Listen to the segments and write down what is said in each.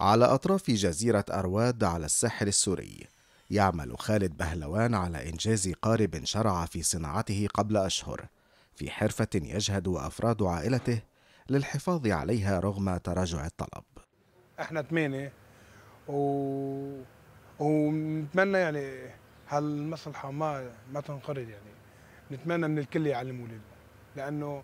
على أطراف جزيرة أرواد على الساحل السوري يعمل خالد بهلوان على إنجاز قارب شرع في صناعته قبل أشهر في حرفة يجهد أفراد عائلته للحفاظ عليها رغم تراجع الطلب احنا ثمانية و... ونتمنى يعني هالمصلحة ما ما تنقرض يعني نتمنى من الكل يعلموا ولادهم لأنه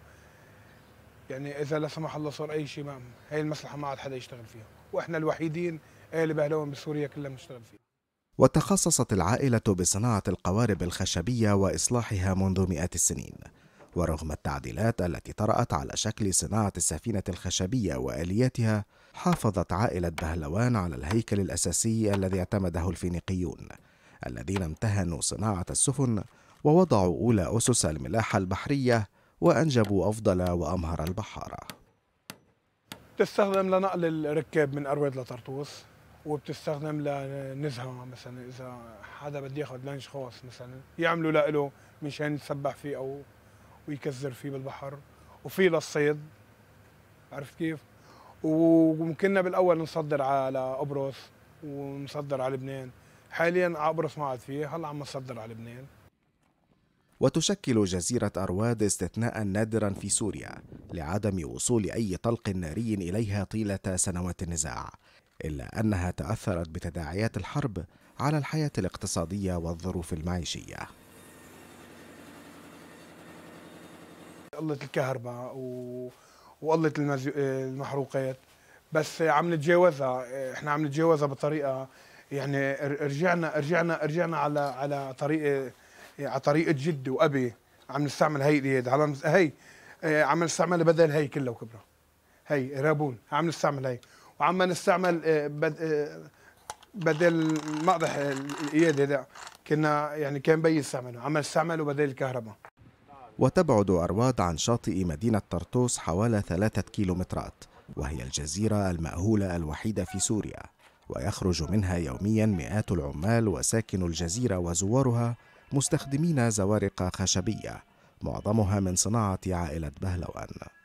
يعني اذا لا سمح الله صار اي شيء ما هي المصلحه ما عاد حدا يشتغل فيها واحنا الوحيدين اللي بهلون بسوريا كلها بنشتغل فيها وتخصصت العائلة بصناعة القوارب الخشبية وإصلاحها منذ مئات السنين ورغم التعديلات التي طرأت على شكل صناعة السفينة الخشبية وآلياتها حافظت عائلة بهلوان على الهيكل الأساسي الذي اعتمده الفينيقيون الذين امتهنوا صناعة السفن ووضعوا أولى أسس الملاحة البحرية وأنجبوا أفضل وأمهر البحارة بتستخدم لنقل الركاب من ارويد لطرطوس وبتستخدم لنزهة مثلا إذا حدا بده ياخذ لانش خاص مثلا يعملوا له مشان يتسبح فيه أو ويكزر فيه بالبحر وفي للصيد عرفت كيف؟ وكنا بالاول نصدر على قبرص ونصدر على لبنان حاليا على قبرص ما عاد فيه هلا عم نصدر على لبنان وتشكل جزيرة أرواد استثناء نادرا في سوريا لعدم وصول أي طلق ناري إليها طيلة سنوات النزاع إلا أنها تأثرت بتداعيات الحرب على الحياة الاقتصادية والظروف المعيشية قلت الكهرباء و... وقلت المز... المحروقات بس عم نتجاوزها احنا عم نتجاوزها بطريقه يعني رجعنا رجعنا رجعنا على على طريق إيه، على طريقه جدي وابي عم نستعمل هي اليد على هي إيه، عم نستعمل بدل هي كلها وكبرها هي رابون عم نستعمل هي وعم نستعمل إيه، بدل مقضح اليد هذا كنا يعني كان بي يستعمله عم نستعمله بدل الكهرباء وتبعد أرواد عن شاطئ مدينة طرطوس حوالي ثلاثة كيلومترات وهي الجزيرة المأهولة الوحيدة في سوريا ويخرج منها يوميا مئات العمال وساكن الجزيرة وزوارها مستخدمين زوارق خشبية معظمها من صناعة عائلة بهلوان